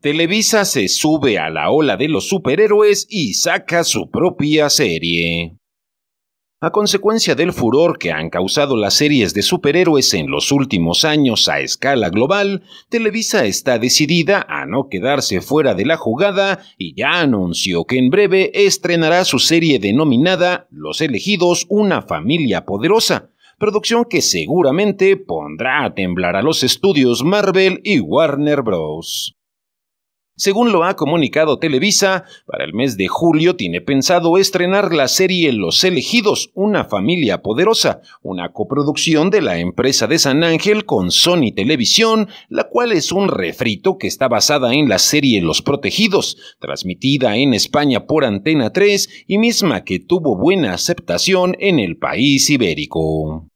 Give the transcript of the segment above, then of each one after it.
Televisa se sube a la ola de los superhéroes y saca su propia serie. A consecuencia del furor que han causado las series de superhéroes en los últimos años a escala global, Televisa está decidida a no quedarse fuera de la jugada y ya anunció que en breve estrenará su serie denominada Los elegidos, una familia poderosa, producción que seguramente pondrá a temblar a los estudios Marvel y Warner Bros. Según lo ha comunicado Televisa, para el mes de julio tiene pensado estrenar la serie Los elegidos, una familia poderosa, una coproducción de la empresa de San Ángel con Sony Televisión, la cual es un refrito que está basada en la serie Los protegidos, transmitida en España por Antena 3 y misma que tuvo buena aceptación en el país ibérico.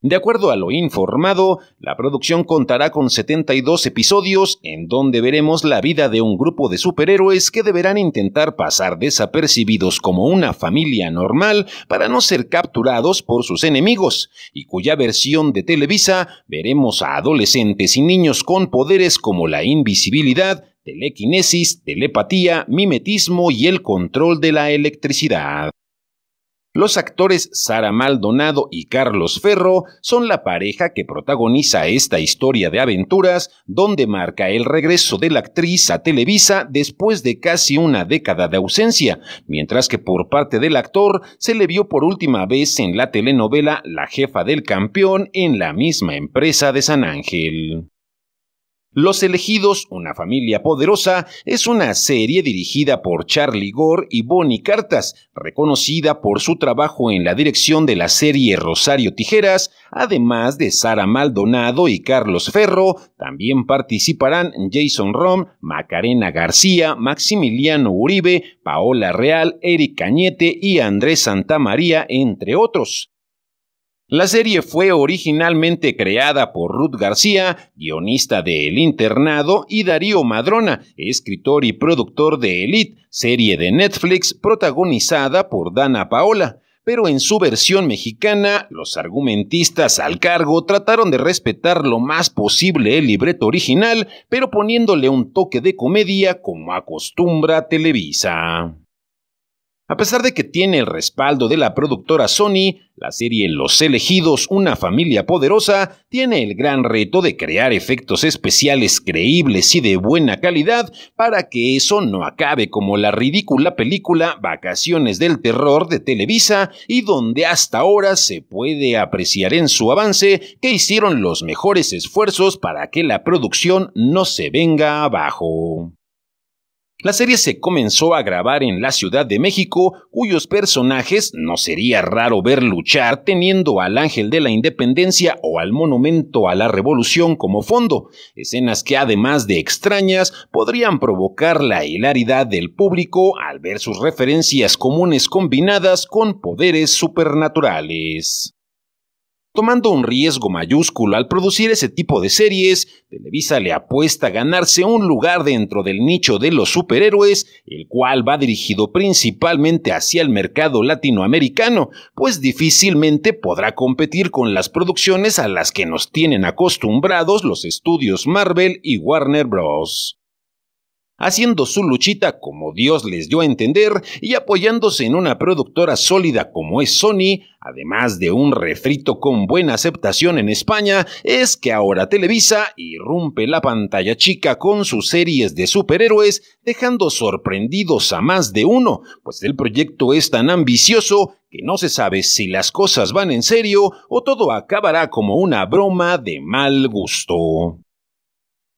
De acuerdo a lo informado, la producción contará con 72 episodios en donde veremos la vida de un grupo de superhéroes que deberán intentar pasar desapercibidos como una familia normal para no ser capturados por sus enemigos, y cuya versión de Televisa veremos a adolescentes y niños con poderes como la invisibilidad, telequinesis, telepatía, mimetismo y el control de la electricidad. Los actores Sara Maldonado y Carlos Ferro son la pareja que protagoniza esta historia de aventuras donde marca el regreso de la actriz a Televisa después de casi una década de ausencia, mientras que por parte del actor se le vio por última vez en la telenovela La jefa del campeón en la misma empresa de San Ángel. Los elegidos, una familia poderosa, es una serie dirigida por Charlie Gore y Bonnie Cartas, reconocida por su trabajo en la dirección de la serie Rosario Tijeras, además de Sara Maldonado y Carlos Ferro, también participarán Jason Rom, Macarena García, Maximiliano Uribe, Paola Real, Eric Cañete y Andrés Santamaría, entre otros. La serie fue originalmente creada por Ruth García, guionista de El Internado, y Darío Madrona, escritor y productor de Elite, serie de Netflix protagonizada por Dana Paola. Pero en su versión mexicana, los argumentistas al cargo trataron de respetar lo más posible el libreto original, pero poniéndole un toque de comedia como acostumbra Televisa. A pesar de que tiene el respaldo de la productora Sony, la serie Los elegidos, una familia poderosa, tiene el gran reto de crear efectos especiales creíbles y de buena calidad para que eso no acabe como la ridícula película Vacaciones del Terror de Televisa y donde hasta ahora se puede apreciar en su avance que hicieron los mejores esfuerzos para que la producción no se venga abajo. La serie se comenzó a grabar en la Ciudad de México, cuyos personajes no sería raro ver luchar teniendo al Ángel de la Independencia o al Monumento a la Revolución como fondo, escenas que además de extrañas podrían provocar la hilaridad del público al ver sus referencias comunes combinadas con poderes supernaturales tomando un riesgo mayúsculo al producir ese tipo de series, Televisa le apuesta a ganarse un lugar dentro del nicho de los superhéroes, el cual va dirigido principalmente hacia el mercado latinoamericano, pues difícilmente podrá competir con las producciones a las que nos tienen acostumbrados los estudios Marvel y Warner Bros haciendo su luchita como Dios les dio a entender y apoyándose en una productora sólida como es Sony, además de un refrito con buena aceptación en España, es que ahora Televisa irrumpe la pantalla chica con sus series de superhéroes, dejando sorprendidos a más de uno, pues el proyecto es tan ambicioso que no se sabe si las cosas van en serio o todo acabará como una broma de mal gusto.